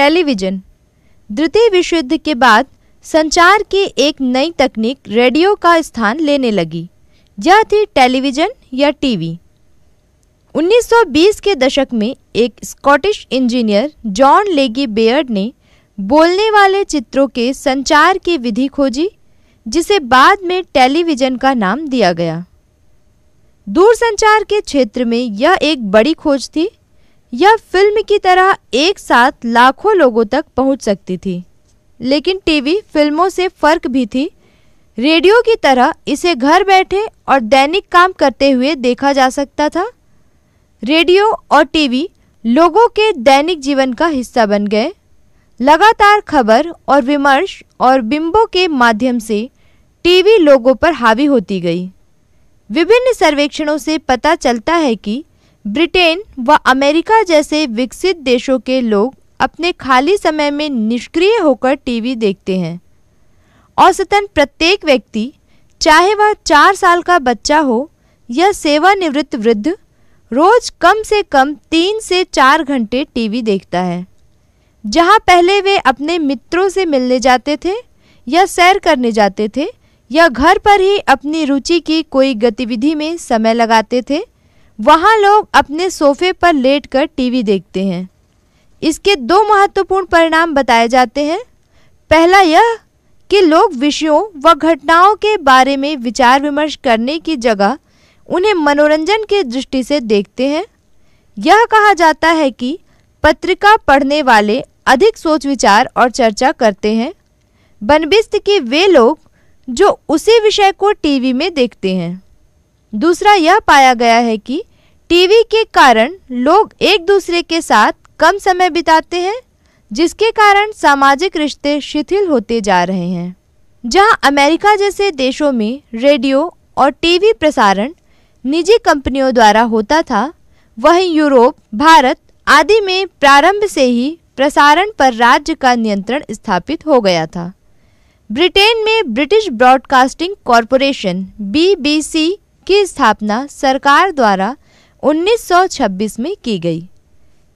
television द्वितीय विश्व युद्ध के बाद संचार की एक नई तकनीक रेडियो का स्थान लेने लगी यह थी टेलीविज़न या टीवी 1920 के दशक में एक Scottish engineer John Logie Baird ने बोलने वाले चित्रों के संचार की विधि खोजी जिसे बाद में टेलीविज़न का नाम दिया गया दूरसंचार के क्षेत्र में यह एक बड़ी खोज थी यह फिल्म की तरह एक साथ लाखों लोगों तक पहुंच सकती थी लेकिन टीवी फिल्मों से फ़र्क भी थी रेडियो की तरह इसे घर बैठे और दैनिक काम करते हुए देखा जा सकता था रेडियो और टीवी लोगों के दैनिक जीवन का हिस्सा बन गए लगातार खबर और विमर्श और बिंबों के माध्यम से टीवी लोगों पर हावी होती गई विभिन्न सर्वेक्षणों से पता चलता है कि ब्रिटेन व अमेरिका जैसे विकसित देशों के लोग अपने खाली समय में निष्क्रिय होकर टीवी देखते हैं औसतन प्रत्येक व्यक्ति चाहे वह चार साल का बच्चा हो या सेवानिवृत्त वृद्ध रोज कम से कम तीन से चार घंटे टीवी देखता है जहाँ पहले वे अपने मित्रों से मिलने जाते थे या सैर करने जाते थे या घर पर ही अपनी रुचि की कोई गतिविधि में समय लगाते थे वहाँ लोग अपने सोफे पर लेटकर टीवी देखते हैं इसके दो महत्वपूर्ण परिणाम बताए जाते हैं पहला यह कि लोग विषयों व घटनाओं के बारे में विचार विमर्श करने की जगह उन्हें मनोरंजन के दृष्टि से देखते हैं यह कहा जाता है कि पत्रिका पढ़ने वाले अधिक सोच विचार और चर्चा करते हैं बनबिस्त के वे लोग जो उसी विषय को टीवी में देखते हैं दूसरा यह पाया गया है कि टीवी के कारण लोग एक दूसरे के साथ कम समय बिताते हैं जिसके कारण सामाजिक रिश्ते शिथिल होते जा रहे हैं जहां अमेरिका जैसे देशों में रेडियो और टीवी प्रसारण निजी कंपनियों द्वारा होता था वहीं यूरोप भारत आदि में प्रारंभ से ही प्रसारण पर राज्य का नियंत्रण स्थापित हो गया था ब्रिटेन में ब्रिटिश ब्रॉडकास्टिंग कॉरपोरेशन बी की स्थापना सरकार द्वारा 1926 में की गई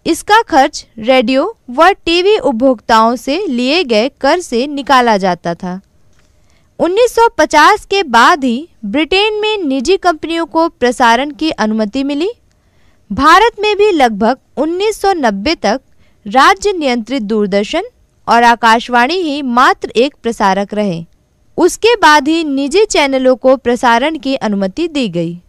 इसका खर्च रेडियो व टीवी उपभोक्ताओं से लिए गए कर से निकाला जाता था 1950 के बाद ही ब्रिटेन में निजी कंपनियों को प्रसारण की अनुमति मिली भारत में भी लगभग 1990 तक राज्य नियंत्रित दूरदर्शन और आकाशवाणी ही मात्र एक प्रसारक रहे उसके बाद ही निजी चैनलों को प्रसारण की अनुमति दी गई